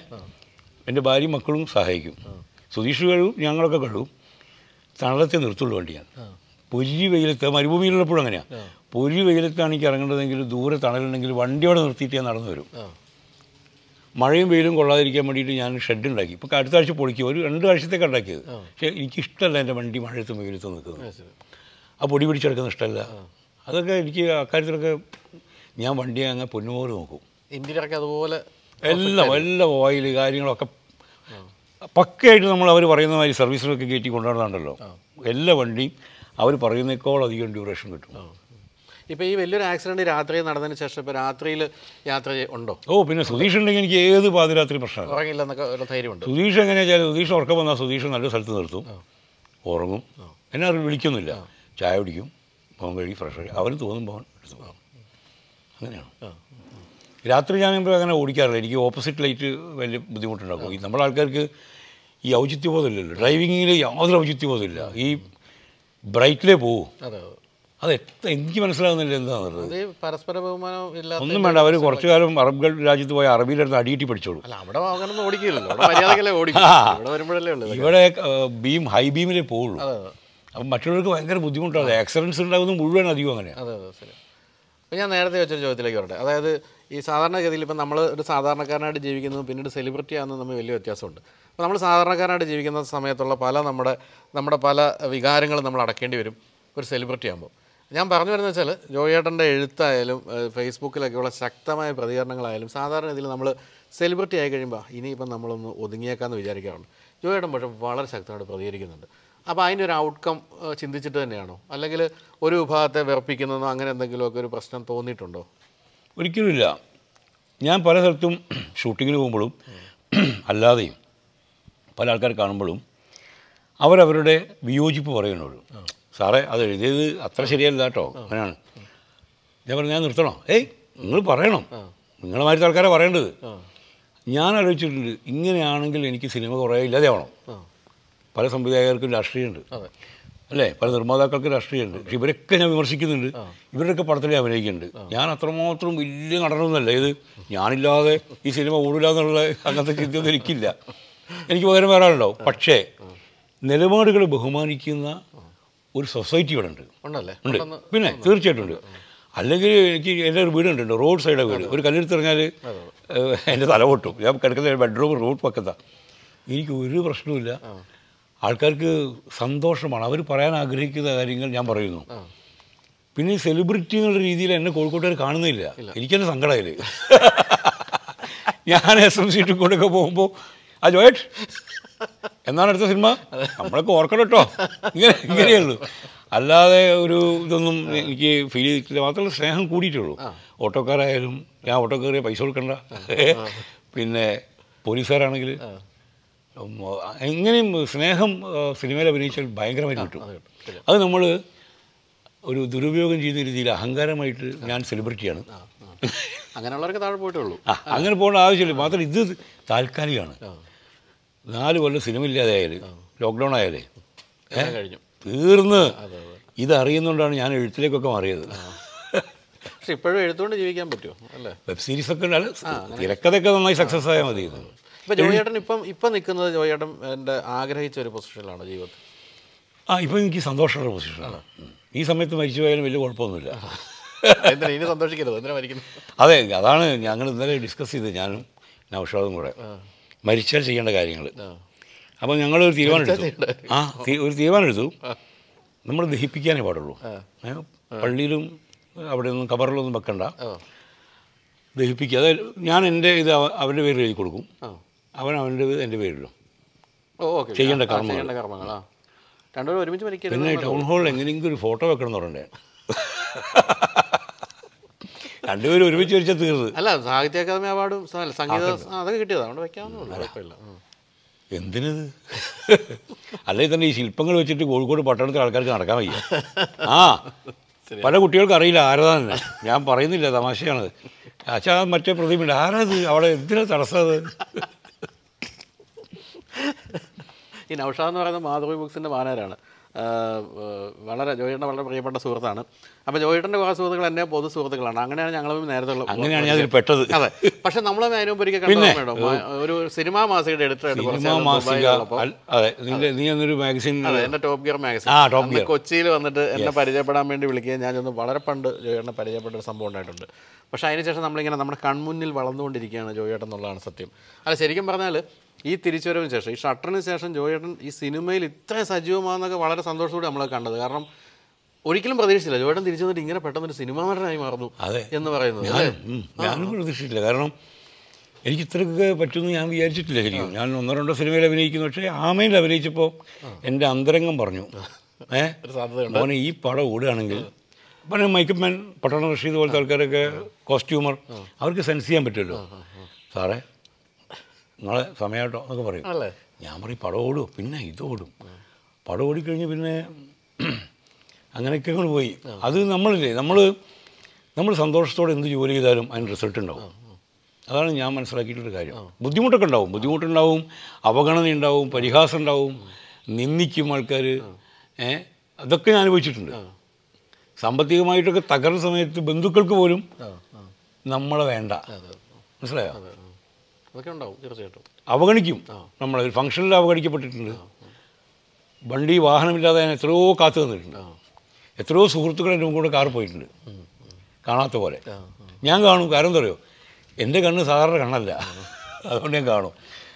എൻ്റെ ഭാര്യയും മക്കളും സഹായിക്കും സുതീഷ് കഴുകും ഞങ്ങളൊക്കെ കഴുകും തണലത്തെ നിർത്തുള്ളൂ വണ്ടിയാണ് പൊരി വെയിലത്ത് മരുഭൂമിയിലുള്ളപ്പോഴും അങ്ങനെയാണ് പൊരി വെയിലത്താണെങ്കിൽ ഇറങ്ങേണ്ടതെങ്കിൽ ദൂരെ തണലുണ്ടെങ്കിൽ വണ്ടിയോടെ നിർത്തിയിട്ട് ഞാൻ നടന്നു വരും മഴയും വെയിലും കൊള്ളാതിരിക്കാൻ വേണ്ടിയിട്ട് ഞാൻ ഷെഡ് ഉണ്ടാക്കി ഇപ്പോൾ അടുത്ത ആഴ്ച പൊളിക്കും ഒരു രണ്ട് ആഴ്ചത്തേക്ക് ഉണ്ടാക്കിയത് പക്ഷേ എനിക്കിഷ്ടമല്ല എൻ്റെ വണ്ടി മഴയത്തും വെയിലത്തും നിൽക്കുന്നത് ആ പൊടി പിടിച്ചെടുക്കുന്ന ഇഷ്ടമല്ല അതൊക്കെ എനിക്ക് അക്കാര്യത്തിലൊക്കെ ഞാൻ വണ്ടി അങ്ങനെ പൊന്നുപോലെ നോക്കും ഇന്ത്യയിലൊക്കെ അതുപോലെ എല്ലാം എല്ലാം ഓയിൽ കാര്യങ്ങളൊക്കെ പക്കയായിട്ട് നമ്മൾ അവർ പറയുന്ന മാതിരി സർവീസിലൊക്കെ കയറ്റി കൊണ്ടുവരുന്നുണ്ടല്ലോ എല്ലാ വണ്ടിയും അവർ പറയുന്നേക്കാൾ അധികം ഡ്യൂറേഷൻ കിട്ടും ഇപ്പോൾ ഈ വലിയൊരു ആക്സിഡന്റ് രാത്രി നടന്നതിന് ശേഷം ഇപ്പോൾ രാത്രിയിൽ യാത്ര ഉണ്ടോ ഓ പിന്നെ സുതീഷ് ഉണ്ടെങ്കിൽ എനിക്ക് ഏത് പാതിരാത്രി പ്രശ്നമാണ് ഉറങ്ങില്ലെന്നൊക്കെ ഒരു ധൈര്യമുണ്ട് സുതീഷ് എങ്ങനെയാ വെച്ചാൽ സുതീഷ് ഉറക്കം വന്നാൽ സുതീഷ് നല്ല സ്ഥലത്ത് നിർത്തും ഉറങ്ങും എന്നെ അവർ വിളിക്കുന്നില്ല ചായ കുടിക്കും പോകാൻ കഴുകി ഫ്രഷ് അവർ തോന്നും പോകാൻ എടുത്ത് പോകാം അങ്ങനെയാണ് രാത്രി ഞാൻ അങ്ങനെ ഓടിക്കാറില്ല എനിക്ക് ഓപ്പോസിറ്റ് ലൈറ്റ് വലിയ ബുദ്ധിമുട്ടുണ്ടാക്കും ഈ നമ്മുടെ ആൾക്കാർക്ക് ഈ ഔചിത്യബോധമില്ലല്ലോ ഡ്രൈവിങ്ങിൽ യാതൊരു ഔചിത്യബോധമില്ല ഈ ബ്രൈറ്റിലേ പോവും അതെ എനിക്ക് മനസ്സിലാകുന്നില്ല എന്താണെന്നുള്ളത് പരസ്പര ബഹുമാനം ഒന്നും വേണ്ട അവർ കുറച്ചു കാലം അറബ് രാജ്യത്ത് പോയ അറബിയിലെടുത്ത് അടിയിട്ട് പഠിച്ചോളൂ അല്ല അവിടെ ഇവിടെ ബീം ഹൈ ബീമിലേ പോവുള്ളൂ അപ്പം മറ്റുള്ളവർക്ക് ഭയങ്കര ബുദ്ധിമുട്ടാണ് ആക്സിഡൻസ് ഉണ്ടാകുന്നത് മുഴുവൻ അധികം അങ്ങനെ അതെ അതെ ശരി അപ്പോൾ ഞാൻ നേരത്തെ വെച്ചൊരു ചോദ്യത്തിലേക്ക് വരട്ടെ അതായത് ഈ സാധാരണഗതിയിൽ ഇപ്പം നമ്മൾ ഒരു സാധാരണക്കാരനായിട്ട് ജീവിക്കുന്നു പിന്നീട് സെലിബ്രിറ്റി ആകുന്നതും തമ്മിൽ വലിയ വ്യത്യാസമുണ്ട് അപ്പോൾ നമ്മൾ സാധാരണക്കാരനായിട്ട് ജീവിക്കുന്ന സമയത്തുള്ള പല നമ്മുടെ നമ്മുടെ പല വികാരങ്ങളും നമ്മൾ അടക്കേണ്ടി വരും ഒരു സെലിബ്രിറ്റി ആകുമ്പോൾ ഞാൻ പറഞ്ഞു വരുന്നത് വെച്ചാൽ ജോയേട്ടൻ്റെ എഴുത്തായാലും ഫേസ്ബുക്കിലൊക്കെയുള്ള ശക്തമായ പ്രതികരണങ്ങളായാലും സാധാരണ ഇതിൽ നമ്മൾ സെലിബ്രിറ്റി ആയി കഴിയുമ്പോൾ ഇനിയിപ്പം നമ്മളൊന്ന് ഒതുങ്ങിയേക്കാമെന്ന് വിചാരിക്കാറുണ്ട് ജോയേട്ടൻ പക്ഷെ വളരെ ശക്തമായിട്ട് പ്രതികരിക്കുന്നുണ്ട് അപ്പോൾ അതിൻ്റെ ഒരു ഔട്ട്കം ചിന്തിച്ചിട്ട് തന്നെയാണോ അല്ലെങ്കിൽ ഒരു വിഭാഗത്തെ വിറപ്പിക്കുന്നതോ അങ്ങനെ എന്തെങ്കിലുമൊക്കെ ഒരു പ്രശ്നം തോന്നിയിട്ടുണ്ടോ ഒരിക്കലുമില്ല ഞാൻ പല സ്ഥലത്തും ഷൂട്ടിങ്ങിന് പോകുമ്പോഴും അല്ലാതെയും പല ആൾക്കാർ കാണുമ്പോഴും അവരവരുടെ വിയോജിപ്പ് പറയുന്നുള്ളൂ സാറേ അത് എഴുതിയത് അത്ര ശരിയല്ല കേട്ടോ അങ്ങനെയാണ് ഞാൻ പറഞ്ഞു ഞാൻ നിർത്തണോ ഏയ് നിങ്ങൾ പറയണം നിങ്ങളെ മാറ്റി ആൾക്കാരെ പറയേണ്ടത് ഞാൻ ആലോചിച്ചിട്ടുണ്ട് ഇങ്ങനെയാണെങ്കിൽ എനിക്ക് സിനിമ കുറേ ഇല്ലാതെയാവണം പല സംവിധായകർക്കും രാഷ്ട്രീയമുണ്ട് അല്ലേ പല നിർമ്മാതാക്കൾക്കും രാഷ്ട്രീയമുണ്ട് പക്ഷെ ഇവരൊക്കെ ഞാൻ വിമർശിക്കുന്നുണ്ട് ഇവരുടെയൊക്കെ പടത്തിൽ അഭിനയിക്കുന്നുണ്ട് ഞാൻ അത്രമാത്രം വലിയ നടനൊന്നുമല്ല ഇത് ഞാനില്ലാതെ ഈ സിനിമ ഓടില്ല എന്നുള്ള അങ്ങനത്തെ ചിന്തയൊന്നും എനിക്കില്ല എനിക്ക് പകരം വേറെ ആളുണ്ടാവും പക്ഷേ നിലപാടുകൾ ബഹുമാനിക്കുന്ന ഒരു സൊസൈറ്റി ഇവിടെ ഉണ്ട് ഉണ്ട് പിന്നെ തീർച്ചയായിട്ടും ഉണ്ട് അല്ലെങ്കിൽ എനിക്ക് എൻ്റെ ഒരു ഉണ്ട് റോഡ് സൈഡ് വീട് ഒരു കല്ലെടുത്തിറങ്ങിയാൽ എൻ്റെ തല പൊട്ടും ഞാൻ കിടക്കുന്ന ബെഡ്റൂം റോഡ് പക്കത്താണ് എനിക്ക് ഒരു പ്രശ്നവുമില്ല ആൾക്കാർക്ക് സന്തോഷമാണ് അവർ പറയാൻ ആഗ്രഹിക്കുന്ന കാര്യങ്ങൾ ഞാൻ പറയുന്നു പിന്നെ സെലിബ്രിറ്റി എന്നുള്ള രീതിയിൽ എന്നെ കോഴിക്കോട്ടുകാർ കാണുന്നില്ല എനിക്കെന്നെ സങ്കടമായില്ല ഞാൻ എസ് എം സി ടി കൂടെയൊക്കെ പോകുമ്പോൾ ആ എന്നാണ് അടുത്ത സിനിമ നമ്മളൊക്കെ ഓർക്കണം കേട്ടോ ഇങ്ങനെ ഇങ്ങനെയുള്ളൂ അല്ലാതെ ഒരു ഇതൊന്നും എനിക്ക് ഫീൽ ചെയ്തിട്ടില്ല മാത്രമല്ല സ്നേഹം കൂടിയിട്ടുള്ളൂ ഓട്ടോക്കാരായാലും ഞാൻ ഓട്ടോ കയറിയ പൈസ കൊടുക്കണ്ട പിന്നെ പോലീസുകാരാണെങ്കിൽ എങ്ങനെയും സ്നേഹം സിനിമയിൽ അഭിനയിച്ചാൽ ഭയങ്കരമായിട്ട് കിട്ടും അത് നമ്മൾ ഒരു ദുരുപയോഗം ചെയ്യുന്ന രീതിയിൽ അഹങ്കാരമായിട്ട് ഞാൻ സെലിബ്രിറ്റിയാണ് അങ്ങനെയുള്ളവർക്ക് താഴെ പോയിട്ടുള്ളൂ അങ്ങനെ പോകേണ്ട ആവശ്യമില്ല മാത്രം ഇത് താൽക്കാലികമാണ് നാല് കൊല്ലം സിനിമ ഇല്ലാതെയായാലേ ലോക്ക്ഡൗൺ ആയാലേ കഴിഞ്ഞു തീർന്ന് ഇതറിയുന്നതുകൊണ്ടാണ് ഞാൻ എഴുത്തിലേക്കൊക്കെ മാറിയത് പക്ഷെ ഇപ്പോഴും എഴുത്തുകൊണ്ട് ജീവിക്കാൻ പറ്റുമോ അല്ലേ വെബ് സീരീസ് ഒക്കെ ഉണ്ടാകും തിരക്കഥയൊക്കെ നന്നായി സക്സസ് ആയാൽ മതി ഇപ്പം ജോയേട്ടൻ ഇപ്പം ഇപ്പം നിൽക്കുന്നത് ജോയേട്ടൻ എൻ്റെ ആഗ്രഹിച്ച ഒരു പൊസിഷനിലാണ് ജീവിതത്തിൽ ആ ഇപ്പം എനിക്ക് സന്തോഷമുള്ള പൊസിഷനാണ് ഈ സമയത്ത് മരിച്ചു പോയാലും വലിയ കുഴപ്പമൊന്നുമില്ല ഇനി സന്തോഷിക്കരുത് എന്തിനാ മരിക്കുന്നത് അതെ അതാണ് ഞങ്ങൾ ഇന്നലെ ഡിസ്കസ് ചെയ്തത് ഞാനും നൗഷാദും കൂടെ മരിച്ചാൽ ചെയ്യേണ്ട കാര്യങ്ങൾ അപ്പോൾ ഞങ്ങൾ ഒരു തീരുമാനം എടുത്തു ആ ഒരു തീരുമാനം എടുത്തു നമ്മൾ ദഹിപ്പിക്കാനേ പാടുള്ളൂ പള്ളിയിലും അവിടെ ഒന്നും കബറിലൊന്നും വെക്കണ്ട ദഹിപ്പിക്കുക അതായത് ഞാൻ എൻ്റെ ഇത് അവൻ്റെ പേരിൽ എഴുതി കൊടുക്കും അവൻ അവൻ്റെ എൻ്റെ പേരിലും ചെയ്യേണ്ട കർമ്മങ്ങൾ പിന്നെ ടൗൺ ഹാളിൽ എങ്ങനെയെങ്കിലും ഒരു ഫോട്ടോ വെക്കണം എന്ന് പറഞ്ഞേ രണ്ടുപേരും ഒരുമിച്ച് വെച്ചാൽ തീർന്നത് അല്ല സാഹിത്യ അക്കാദമി അവാർഡും സംഗീത അതൊക്കെ കിട്ടിയത് അതുകൊണ്ട് വെക്കാവുന്നതാണ് എന്തിനത് അല്ലെങ്കിൽ തന്നെ ഈ ശില്പങ്ങൾ വെച്ചിട്ട് കോഴിക്കോട് പട്ടണത്തിൽ ആൾക്കാർക്ക് നടക്കാൻ വയ്യ ആ പല കുട്ടികൾക്ക് അറിയില്ല ആരാ തന്നെ ഞാൻ പറയുന്നില്ല തമാശയാണ് അച്ഛാ മറ്റേ പ്രതിമയുണ്ട് ആരാത് അവളെ എന്തിനാ തടസ്സത് ഈ നൗഷാദ് എന്ന് പറയുന്ന മാധവി ബുക്സിൻ്റെ മാനാരാണ് വളരെ ജോയിയുടെ വളരെ പ്രിയപ്പെട്ട സുഹൃത്താണ് അപ്പോൾ ജോയിട്ടൻ്റെ കുറേ സുഹൃത്തുക്കൾ എൻ്റെ പൊതു സുഹൃത്തുക്കളാണ് അങ്ങനെയാണ് ഞങ്ങളും നേരത്തെ ഉള്ളത് അങ്ങനെയാണ് ഞാൻ പെട്ടത് അതെ പക്ഷെ നമ്മൾ അതിനു ഒരിക്കൽ കണ്ടോ ഒരു സിനിമാ മാസികയുടെ എഡിറ്ററായിട്ട് അതെ നീ മാഗസിൻ ടോപ്പ് ഗിയർ മാഗസിൻ കൊച്ചിയിൽ വന്നിട്ട് എന്നെ പരിചയപ്പെടാൻ വേണ്ടി വിളിക്കുകയും ഞാൻ ഒന്ന് വളരെ പണ്ട് ജോയിട്ടനെ പരിചയപ്പെട്ട ഒരു സംഭവം ഉണ്ടായിട്ടുണ്ട് പക്ഷേ അതിനുശേഷം നമ്മളിങ്ങനെ നമ്മുടെ കൺമുന്നിൽ വളർന്നുകൊണ്ടിരിക്കുകയാണ് ജോയിയേട്ടൻ എന്നുള്ളതാണ് സത്യം അല്ല ശരിക്കും പറഞ്ഞാൽ ഈ തിരിച്ചുവരവിന് ശേഷം ഈ ഷട്ടറിന് ശേഷം ജോയേട്ടൻ ഈ സിനിമയിൽ ഇത്രയും സജീവമാണെന്നൊക്കെ വളരെ സന്തോഷത്തോടെ നമ്മളെ കണ്ടത് കാരണം ഒരിക്കലും പ്രതീക്ഷിച്ചില്ല ജോയേട്ടൻ തിരിച്ചു വന്നിട്ട് ഇങ്ങനെ പെട്ടെന്ന് ഒരു സിനിമാ നടനായി മാറുന്നു എന്ന് പറയുന്നത് ഞാനും പ്രതീക്ഷിച്ചില്ല കാരണം എനിക്ക് ഇത്രയൊക്കെ പറ്റുമെന്ന് ഞാൻ വിചാരിച്ചിട്ടില്ല ശരിക്കും ഞാൻ ഒന്നോ രണ്ടോ സിനിമയിൽ അഭിനയിക്കുന്നു പക്ഷേ ആമയിൽ അഭിനയിച്ചപ്പോൾ എൻ്റെ അന്തരംഗം പറഞ്ഞു ഏഹ് മോനെ ഈ പടം ഓടുകയാണെങ്കിൽ പിന്നെ മൈക്കപ്പ്മാൻ പട്ടണ റഷീദ് പോലത്തെ ആൾക്കാരൊക്കെ കോസ്റ്റ്യൂമർ അവർക്ക് സെൻസ് ചെയ്യാൻ പറ്റുമല്ലോ സാറേ നാളെ സമയമായിട്ടോ എന്നൊക്കെ പറയും ഞാൻ പറയും പടം ഓടും പിന്നെ ഇതോടും പടം ഓടിക്കഴിഞ്ഞ് പിന്നെ അങ്ങനെയൊക്കെ കൊണ്ട് പോയി അത് നമ്മളില്ലേ നമ്മൾ നമ്മൾ സന്തോഷത്തോടെ എന്ത് ജോലി ചെയ്താലും അതിന് റിസൾട്ട് ഉണ്ടാവും അതാണ് ഞാൻ മനസ്സിലാക്കിയിട്ടൊരു കാര്യം ബുദ്ധിമുട്ടൊക്കെ ഉണ്ടാവും ബുദ്ധിമുട്ടുണ്ടാവും അവഗണന ഉണ്ടാവും പരിഹാസം ഉണ്ടാവും നിന്ദിക്കും ആൾക്കാർ അതൊക്കെ ഞാൻ അനുഭവിച്ചിട്ടുണ്ട് സാമ്പത്തികമായിട്ടൊക്കെ തകർന്ന സമയത്ത് ബന്ധുക്കൾക്ക് പോലും നമ്മളെ വേണ്ട മനസ്സിലായോ അതൊക്കെ ഉണ്ടാവും തീർച്ചയായിട്ടും അവഗണിക്കും നമ്മൾ ഫംഗ്ഷനിൽ അവഗണിക്കപ്പെട്ടിട്ടുണ്ട് വണ്ടി വാഹനമില്ലാതെ ഞാൻ എത്രയോ കാത്തു തന്നിട്ടുണ്ട് എത്രയോ സുഹൃത്തുക്കൾ എൻ്റെ മുമ്പോട്ട് കാർ പോയിട്ടുണ്ട് കാണാത്ത പോലെ ഞാൻ കാണും കാരണം എന്താ പറയുമോ എൻ്റെ കണ്ണ് സാധാരണ കണ്ണല്ല അതുകൊണ്ട് ഞാൻ കാണും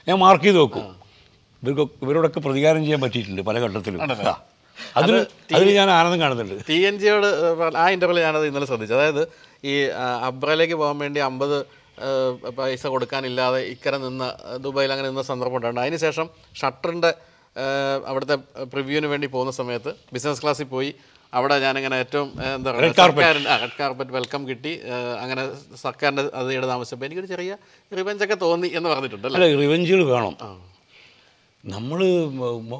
ഞാൻ മാർക്ക് ചെയ്ത് വെക്കും ഇവർക്ക് ഇവരോടൊക്കെ പ്രതികാരം ചെയ്യാൻ പറ്റിയിട്ടുണ്ട് പല ഘട്ടത്തിലും അതിന് അതിൽ ഞാൻ ആനന്ദം കാണുന്നുണ്ട് ടി എൻ ജിയോട് ആ ഇൻ്റർവ്യൂ ഞാനത് ഇന്നലെ ശ്രദ്ധിച്ചു അതായത് ഈ അബ്രയിലേക്ക് പോകാൻ വേണ്ടി അമ്പത് പൈസ കൊടുക്കാനില്ലാതെ ഇക്കരെ നിന്ന ദുബായിൽ അങ്ങനെ നിന്ന സന്ദർഭം ഉണ്ടായിരുന്നു അതിനുശേഷം ഷട്ടറിൻ്റെ അവിടുത്തെ പ്രിവ്യൂവിന് വേണ്ടി പോകുന്ന സമയത്ത് ബിസിനസ് ക്ലാസ്സിൽ പോയി അവിടെ ഞാനിങ്ങനെ ഏറ്റവും എന്താ പറയുക റെഡ് കാർപ്പറ്റ് വെൽക്കം കിട്ടി അങ്ങനെ സർക്കാരിൻ്റെ അതിയുടെ താമസിച്ചപ്പോൾ എനിക്കൊരു ചെറിയ റിവെഞ്ചൊക്കെ തോന്നി എന്ന് പറഞ്ഞിട്ടുണ്ട് അല്ല റിവഞ്ചുകൾ വേണം നമ്മൾ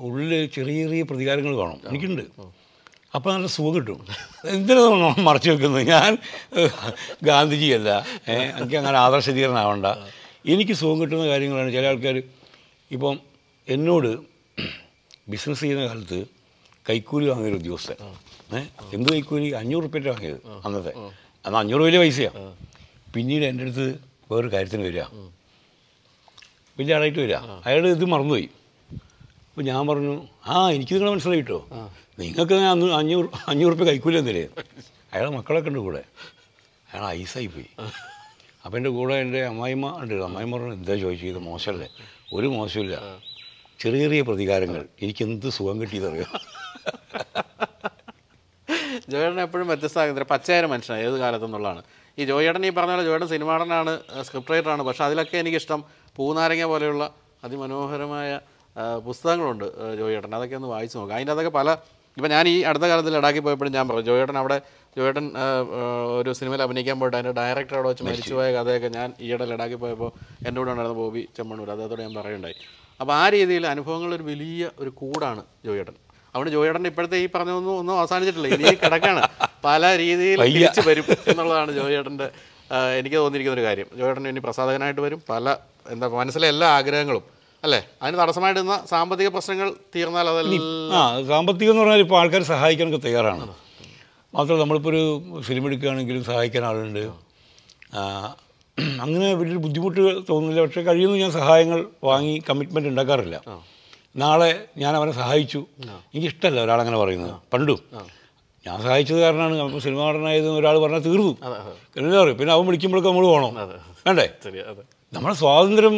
ഉള്ളിൽ ചെറിയ ചെറിയ പ്രതികാരങ്ങൾ കാണും എനിക്കുണ്ട് അപ്പോൾ നല്ല സുഖം കിട്ടും എന്തിനാ മറച്ചു വെക്കുന്നത് ഞാൻ ഗാന്ധിജിയല്ല എനിക്ക് അങ്ങനെ ആദർശധീരനാവണ്ട എനിക്ക് സുഖം കിട്ടുന്ന കാര്യങ്ങളാണ് ചില ആൾക്കാർ ഇപ്പം എന്നോട് ബിസിനസ് ചെയ്യുന്ന കാലത്ത് കൈക്കൂലി വാങ്ങിയൊരു ഉദ്യോഗസ്ഥൻ എന്ത് കൈക്കൂലി അഞ്ഞൂറ് റുപ്യ വാങ്ങിയത് അന്നത്തെ അന്ന് അഞ്ഞൂറ് വലിയ പൈസയാണ് പിന്നീട് എൻ്റെ അടുത്ത് വേറൊരു കാര്യത്തിന് വരിക വലിയ ആളായിട്ട് വരിക അയാൾ ഇത് മറന്നുപോയി അപ്പോൾ ഞാൻ പറഞ്ഞു ആ എനിക്ക് നിങ്ങളെ മനസ്സിലായി കേട്ടോ നിങ്ങൾക്ക് അന്ന് അഞ്ഞൂറ് അഞ്ഞൂറ് റുപ്യ കഴിക്കൂല അയാളെ മക്കളൊക്കെ ഉണ്ട് കൂടെ അയാൾ ഐസായി പോയി അപ്പം എൻ്റെ കൂടെ എൻ്റെ അമ്മായിമ്മ ഉണ്ട് അമ്മായിമ്മ പറഞ്ഞു എന്താ ചോദിച്ചു ഇത് മോശമല്ലേ ഒരു മോശമില്ല ചെറിയ ചെറിയ പ്രതികാരങ്ങൾ എനിക്ക് എന്ത് സുഖം കിട്ടിയതറിയാം ജോയിടനെ എപ്പോഴും വ്യത്യസ്തമാകുന്നില്ല പച്ചയായ മനുഷ്യനാണ് ഏത് കാലത്തെന്നുള്ളതാണ് ഈ ജോയിടൻ ഈ പറഞ്ഞ പോലെ ജോയിടൻ സിനിമാടനാണ് സ്ക്രിപ്റ്റ് റൈറ്ററാണ് പക്ഷേ അതിലൊക്കെ എനിക്കിഷ്ടം പൂനാരങ്ങ പോലെയുള്ള അതിമനോഹരമായ പുസ്തകങ്ങളുണ്ട് ജോയേട്ടൻ അതൊക്കെ ഒന്ന് വായിച്ച് നോക്കുക അതിൻ്റെ അതൊക്കെ പല ഇപ്പം ഞാൻ ഈ അടുത്ത കാലത്ത് ഇടാക്കി പോയപ്പോഴും ഞാൻ പറഞ്ഞു ജോയേട്ടൻ അവിടെ ജോയേട്ടൻ ഒരു സിനിമയിൽ അഭിനയിക്കാൻ പോയിട്ട് അതിൻ്റെ ഡയറക്ടർ അവിടെ വെച്ച് മരിച്ചുപോയ കഥയൊക്കെ ഞാൻ ഈയിടെ ലഡാക്കി പോയപ്പോൾ എൻ്റെ കൂടെ ഉണ്ടായിരുന്ന ബോബി ചെമ്മണ്ണൂർ അതോടെ ഞാൻ പറയുണ്ടായി അപ്പോൾ ആ രീതിയിൽ അനുഭവങ്ങൾ ഒരു വലിയ ഒരു കൂടാണ് ജോയേട്ടൻ അതുകൊണ്ട് ജോയേട്ടൻ്റെ ഇപ്പോഴത്തെ ഈ പറഞ്ഞതൊന്നും ഒന്നും അവസാനിച്ചിട്ടില്ല ഇനി കിടക്കാണ് പല രീതിയിൽ തിരിച്ചു വരും എന്നുള്ളതാണ് ജോയേട്ടൻ്റെ എനിക്ക് തോന്നിയിരിക്കുന്ന ഒരു കാര്യം ജോയേട്ടൻ ഇനി പ്രസാദകനായിട്ട് വരും പല എന്താ മനസ്സിലെ എല്ലാ ആഗ്രഹങ്ങളും അല്ലേ അതിന് തടസ്സമായിടുന്ന സാമ്പത്തിക പ്രശ്നങ്ങൾ തീർന്നാൽ അതല്ല ആ സാമ്പത്തികം എന്ന് പറഞ്ഞാൽ ഇപ്പോൾ ആൾക്കാർ സഹായിക്കാനൊക്കെ തയ്യാറാണ് മാത്രമല്ല നമ്മളിപ്പോൾ ഒരു ഫിലിം എടുക്കുകയാണെങ്കിലും സഹായിക്കാൻ ആളുണ്ട് അങ്ങനെ വലിയൊരു ബുദ്ധിമുട്ട് തോന്നുന്നില്ല പക്ഷേ കഴിയുന്ന ഞാൻ സഹായങ്ങൾ വാങ്ങി കമ്മിറ്റ്മെൻ്റ് ഉണ്ടാക്കാറില്ല നാളെ ഞാൻ അവനെ സഹായിച്ചു എനിക്കിഷ്ടമല്ല ഒരാളങ്ങനെ പറയുന്നത് പണ്ടും ഞാൻ സഹായിച്ചത് കാരണമാണ് അപ്പോൾ സിനിമ നടനായതെന്ന് ഒരാൾ പറഞ്ഞാൽ തീർന്നു എല്ലാവരും പിന്നെ അവൻ വിളിക്കുമ്പോഴൊക്കെ നമ്മൾ പോകണം വേണ്ടേ നമ്മളെ സ്വാതന്ത്ര്യം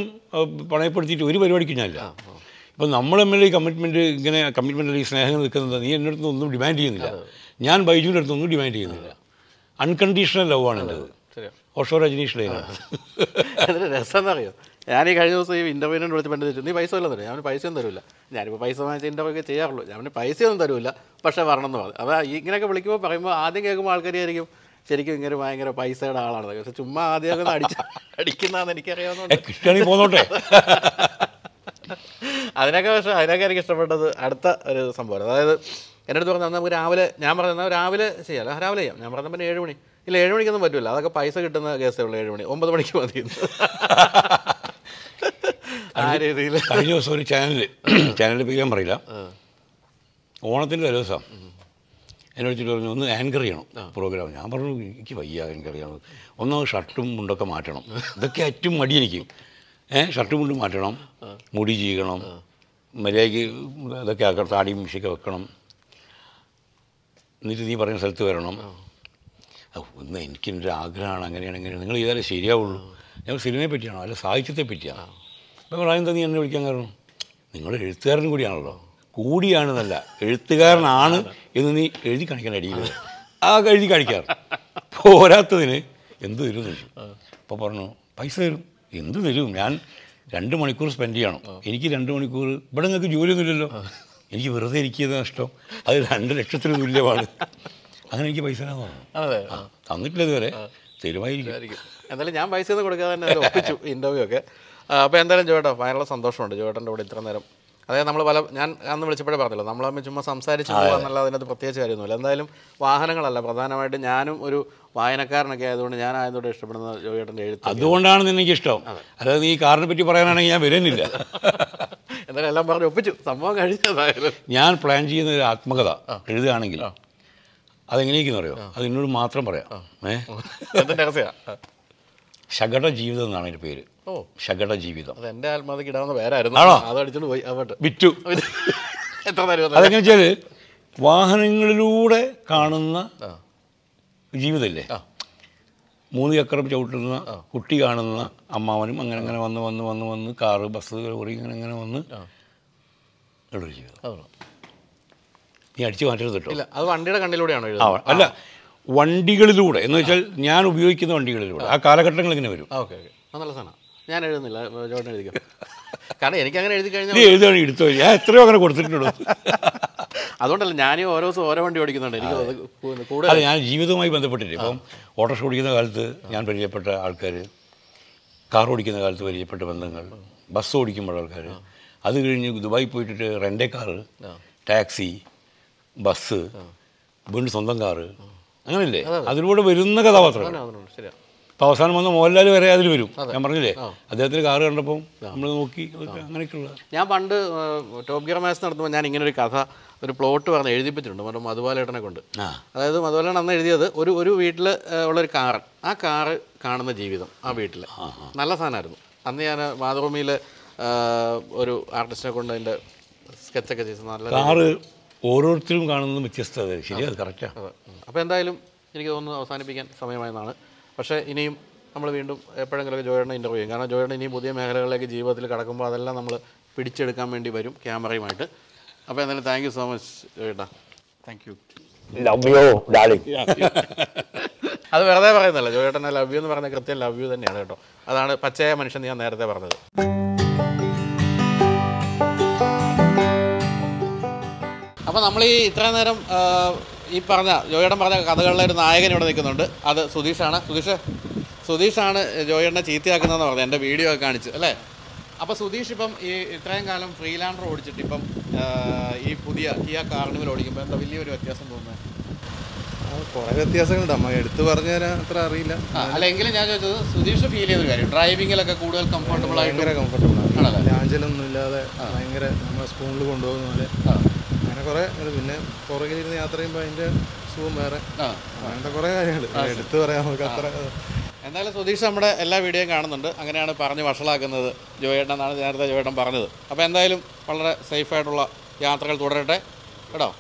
പണയപ്പെടുത്തിയിട്ട് ഒരു പരിപാടിക്ക് ഞാനില്ല ഇപ്പം നമ്മൾ തമ്മിൽ ഈ കമ്മിറ്റ്മെൻറ്റ് ഇങ്ങനെ കമ്മിറ്റ്മെൻ്റ് ഈ സ്നേഹം നിൽക്കുന്നത് നീ എൻ്റെ അടുത്ത് ഒന്നും ഡിമാൻഡ് ചെയ്യുന്നില്ല ഞാൻ ബൈജുവിൻ്റെ അടുത്ത് ഒന്നും ഡിമാൻഡ് ചെയ്യുന്നില്ല അൺകണ്ടീഷണൽ ലവ് ആണ് എൻ്റെത് ഓഷോ രജനീഷിലെ രസം അറിയോ ഞാൻ ഈ കഴിഞ്ഞ ദിവസം ഈ ഇൻ്റർവ്യൂവിനോട് വിളിച്ച് പണ്ട് നീ പൈസ വല്ലതും തരും ഞാൻ പൈസ ഒന്നും തരില്ല ഞാനിപ്പോൾ പൈസ വാങ്ങിച്ച ഇൻ്റർവ്യൂ ഒക്കെ ചെയ്യാറുള്ളൂ ഞാൻ പൈസ ഒന്നും തരില്ല പക്ഷേ വരണം എന്ന് പറഞ്ഞു അപ്പോൾ ഇങ്ങനെയൊക്കെ വിളിക്കുമ്പോൾ പറയുമ്പോൾ ആദ്യം കേൾക്കുമ്പോൾ ആൾക്കാരായിരിക്കും ശരിക്കും ഇങ്ങനെ ഭയങ്കര പൈസയുടെ ആളാണ് പക്ഷെ ചുമ്മാ ആദ്യമൊക്കെ അടിച്ച അടിക്കുന്നതെന്ന് എനിക്കറിയാവുന്ന അതിനൊക്കെ പക്ഷേ അതിനൊക്കെ എനിക്ക് ഇഷ്ടപ്പെട്ടത് അടുത്ത ഒരു സംഭവം അതായത് എൻ്റെ അടുത്ത് പറഞ്ഞാൽ നമുക്ക് രാവിലെ ഞാൻ പറഞ്ഞാൽ രാവിലെ ചെയ്യാമല്ലോ രാവിലെ ചെയ്യാം ഞാൻ പറഞ്ഞാൽ പിന്നെ ഏഴ് മണി ഇല്ല ഏഴ് മണിക്കൊന്നും പറ്റില്ല അതൊക്കെ പൈസ കിട്ടുന്ന കേസേ ഉള്ളൂ ഏഴ് മണി ഒമ്പത് മണിക്ക് മതി ആ രീതിയിൽ കഴിഞ്ഞ ദിവസം ഒരു ചാനൽ ചാനലിൽ പേര് പറയില്ല ഓണത്തിൻ്റെ ഒരു ദിവസം എന്നോട് ചില പറഞ്ഞു ഒന്ന് ആങ്കർ ചെയ്യണം പ്രോഗ്രാം ഞാൻ പറഞ്ഞു എനിക്ക് വയ്യ ആങ്കർ ചെയ്യണം ഒന്ന് ഷർട്ടും മുണ്ടൊക്കെ മാറ്റണം ഇതൊക്കെ ഏറ്റവും മടി എനിക്ക് ഏഹ് ഷർട്ടും മുണ്ടും മാറ്റണം മുടി ചെയ്യണം മര്യാദയ്ക്ക് ഇതൊക്കെ ആക്കണം താടിയും മിഷൊക്കെ വെക്കണം എന്നിട്ട് നീ പറയുന്ന സ്ഥലത്ത് വരണം ഒന്ന് എനിക്ക് എൻ്റെ ആഗ്രഹമാണ് അങ്ങനെയാണ് നിങ്ങൾ ചെയ്താലേ ശരിയാവുള്ളൂ ഞങ്ങൾ സിനിമയെ പറ്റിയാണോ അല്ല സാഹിത്യത്തെ പറ്റിയാണോ അപ്പോൾ പറയുന്നത് നീ എന്നെ വിളിക്കാൻ കാരണം നിങ്ങൾ എഴുത്തുകാരനും കൂടിയാണല്ലോ കൂടിയാണെന്നല്ല എഴുത്തുകാരനാണ് എന്ന് നീ എഴുതി കാണിക്കാൻ അടിയില്ല ആ എഴുതി കാണിക്കാറ് പോരാത്തതിന് എന്ത് തരും അപ്പോൾ പറഞ്ഞു പൈസ തരും എന്ത് തരും ഞാൻ രണ്ട് മണിക്കൂർ സ്പെൻഡ് ചെയ്യണം എനിക്ക് രണ്ട് മണിക്കൂർ ഇവിടെ നിങ്ങൾക്ക് ജോലിയൊന്നുമില്ലല്ലോ എനിക്ക് വെറുതെ ഇരിക്കിയത് നഷ്ടം അത് രണ്ട് ലക്ഷത്തിന് തുല്യമാണ് അങ്ങനെ എനിക്ക് പൈസ തന്നു തന്നിട്ടില്ല ഇതുവരെ തരുമായിരിക്കും എന്തായാലും ഞാൻ പൈസ ഒന്നും കൊടുക്കാതെ തന്നെ ഒപ്പിച്ചു ഇൻ്റർവ്യൂ ഒക്കെ അപ്പോൾ എന്തായാലും ചേട്ടാ ഭയങ്കര സന്തോഷമുണ്ട് ചേട്ടൻ്റെ കൂടെ ഇത്ര നേരം അതായത് നമ്മൾ പല ഞാൻ അന്ന് വിളിച്ചപ്പോഴേ പറഞ്ഞല്ലോ നമ്മൾ തമ്മിൽ ചുമ്മാ സംസാരിച്ചു പോകുക എന്നുള്ള അതിനകത്ത് പ്രത്യേകിച്ച് കാര്യമൊന്നുമില്ല എന്തായാലും വാഹനങ്ങളല്ല പ്രധാനമായിട്ട് ഞാനും ഒരു വായനക്കാരനൊക്കെ ആയതുകൊണ്ട് ഞാൻ ആയതുകൊണ്ട് ഇഷ്ടപ്പെടുന്ന ജോയേട്ടൻ്റെ എഴുത്ത് അതുകൊണ്ടാണ് നിനക്ക് ഇഷ്ടം അതായത് നീ കാറിനെ പറ്റി പറയാനാണെങ്കിൽ ഞാൻ വരുന്നില്ല എന്നാലും എല്ലാം പറഞ്ഞു ഒപ്പിച്ചു സംഭവം കഴിഞ്ഞതായാലും ഞാൻ പ്ലാൻ ചെയ്യുന്ന ഒരു ആത്മകഥ എഴുതുകയാണെങ്കിൽ അതെങ്ങനെയൊക്കെയെന്ന് അറിയോ അത് എന്നോട് മാത്രം പറയാം ഏഹ് ശകട ജീവിതം എന്നാണ് അതിന്റെ പേര് ഓ ശകട ജീവിതം പേരായിരുന്നു പോയി അങ്ങോട്ട് വിറ്റു എത്ര അതെങ്ങനെ വെച്ചാല് വാഹനങ്ങളിലൂടെ കാണുന്ന ജീവിതല്ലേ മൂന്ന് ചക്രം ചവിട്ടുന്ന കുട്ടി കാണുന്ന അമ്മാവനും അങ്ങനെ അങ്ങനെ വന്ന് വന്ന് വന്ന് വന്ന് കാറ് ബസ് ലോറി ഇങ്ങനെ അങ്ങനെ വന്ന് ജീവിതം നീ അടിച്ചു മാറ്റരുത് കേട്ടോ ഇല്ല അത് വണ്ടിയുടെ കണ്ണിലൂടെയാണോ അല്ല വണ്ടികളിലൂടെ എന്ന് വെച്ചാൽ ഞാൻ ഉപയോഗിക്കുന്ന വണ്ടികളിലൂടെ ആ കാലഘട്ടങ്ങൾ ഇങ്ങനെ വരും നല്ല ഞാൻ എഴുതുന്നില്ല ജോട്ടൻ കാരണം എനിക്ക് അങ്ങനെ എഴുതി കഴിഞ്ഞാൽ ഞാൻ എത്രയോ അങ്ങനെ കൊടുത്തിട്ടുണ്ട് അതുകൊണ്ടല്ല ഞാനും ഓരോ ദിവസം ഓരോ വണ്ടി ഓടിക്കുന്നുണ്ട് എനിക്ക് കൂടുതൽ ഞാൻ ജീവിതവുമായി ബന്ധപ്പെട്ടിട്ട് ഇപ്പം ഓട്ടോറിക്ഷ ഓടിക്കുന്ന കാലത്ത് ഞാൻ പരിചയപ്പെട്ട ആൾക്കാർ കാർ ഓടിക്കുന്ന കാലത്ത് പരിചയപ്പെട്ട ബന്ധങ്ങൾ ബസ് ഓടിക്കുമ്പോൾ ആൾക്കാർ അത് കഴിഞ്ഞ് ദുബായി പോയിട്ട് റെൻ്റെ കാറ് ടാക്സി ബസ് വീണ്ടും സ്വന്തം കാറ് അങ്ങനല്ലേ അതിലൂടെ വരുന്ന കഥാപാത്രം അപ്പൊ അവസാനം വന്ന മോഹൻലാൽ വരെ അതിൽ വരും ഞാൻ പറഞ്ഞില്ലേ അദ്ദേഹത്തിന് കാറ് കണ്ടപ്പോൾ നമ്മൾ നോക്കി അങ്ങനെയൊക്കെയുള്ള ഞാൻ പണ്ട് ടോപ്പ് ഗിയർ മാസ് നടത്തുമ്പോൾ ഞാൻ ഇങ്ങനെ ഒരു കഥ ഒരു പ്ലോട്ട് പറഞ്ഞ് എഴുതിപ്പിച്ചിട്ടുണ്ട് മറ്റേ മധുബാലേട്ടനെ കൊണ്ട് അതായത് മധുപാലേട്ടൻ അന്ന് എഴുതിയത് ഒരു ഒരു വീട്ടിൽ ഉള്ളൊരു കാറ് ആ കാറ് കാണുന്ന ജീവിതം ആ വീട്ടിൽ നല്ല സാധനമായിരുന്നു അന്ന് ഞാൻ മാതൃഭൂമിയിൽ ഒരു ആർട്ടിസ്റ്റിനെ കൊണ്ട് അതിൻ്റെ സ്കെച്ചൊക്കെ ചെയ്തു നല്ല കാറ് ഓരോരുത്തരും കാണുന്നത് വ്യത്യസ്തത ശരി അത് കറക്റ്റാണ് അപ്പോൾ എന്തായാലും എനിക്ക് തോന്നുന്നു അവസാനിപ്പിക്കാൻ സമയമായെന്നാണ് പക്ഷേ ഇനിയും നമ്മൾ വീണ്ടും എപ്പോഴെങ്കിലും ജോയേട്ടനെ ഇൻ്റർവ്യൂ ചെയ്യും കാരണം ജോയേട്ടൻ ഇനിയും പുതിയ മേഖലകളിലേക്ക് ജീവിതത്തിൽ കടക്കുമ്പോൾ അതെല്ലാം നമ്മൾ പിടിച്ചെടുക്കാൻ വേണ്ടി വരും ക്യാമറയുമായിട്ട് അപ്പോൾ എന്തായാലും താങ്ക് യു സോ മച്ച് ജോയേട്ടാ thank you love you darling അത് വെറുതെ പറയുന്നല്ല ജോയേട്ടനെ ലവ് യു എന്ന് പറയുന്നത് കൃത്യം ലവ് യു തന്നെയാണ് കേട്ടോ അതാണ് പച്ചയായ മനുഷ്യൻ ഞാൻ നേരത്തെ പറഞ്ഞത് അപ്പോൾ നമ്മൾ ഈ ഇത്രയും നേരം ഈ പറഞ്ഞ ജോയിടം പറഞ്ഞ കഥകളിലെ ഒരു നായകൻ ഇവിടെ നിൽക്കുന്നുണ്ട് അത് സുധീഷാണ് സുധീഷ് സുധീഷാണ് ജോയേട്ടനെ ചീത്തയാക്കുന്നതെന്ന് പറഞ്ഞത് എൻ്റെ വീഡിയോ ഒക്കെ കാണിച്ചു അല്ലേ അപ്പോൾ സുധീഷ് ഇപ്പം ഈ ഇത്രയും കാലം ഫ്രീലാൻഡർ ഓടിച്ചിട്ട് ഇപ്പം ഈ പുതിയ കിയ കാർണിവൽ ഓടിക്കുമ്പോൾ എന്താ വലിയൊരു വ്യത്യാസം തോന്നുന്നത് കുറേ വ്യത്യാസങ്ങളുണ്ട് അമ്മ എടുത്ത് പറഞ്ഞു തരാൻ അത്ര അറിയില്ല അല്ലെങ്കിലും ഞാൻ ചോദിച്ചത് സുധീഷ് ഫീൽ ചെയ്ത കാര്യം ഡ്രൈവിങ്ങിലൊക്കെ കൂടുതൽ കംഫർട്ടബിൾ ആയിട്ട് ഭയങ്കര കംഫർട്ടബിൾ ആണ് ലാഞ്ചലൊന്നും ഇല്ലാതെ ഭയങ്കര നമ്മളെ സ്പൂണിൽ കൊണ്ടുപോകുന്ന പോലെ അങ്ങനെ കുറെ പിന്നെ പുറകിലിരുന്ന് യാത്ര ചെയ്യുമ്പോൾ അതിന്റെ സുഖം വേറെ അങ്ങനത്തെ കുറേ കാര്യങ്ങള് എടുത്തു പറയാം നമുക്ക് അത്ര എന്തായാലും സുധീഷ് നമ്മുടെ എല്ലാ വീഡിയോയും കാണുന്നുണ്ട് അങ്ങനെയാണ് പറഞ്ഞ് വഷളാക്കുന്നത് ജോയേട്ടൻ എന്നാണ് നേരത്തെ ജോയേട്ടൻ പറഞ്ഞത് അപ്പോൾ എന്തായാലും വളരെ സേഫായിട്ടുള്ള യാത്രകൾ തുടരട്ടെ കേട്ടോ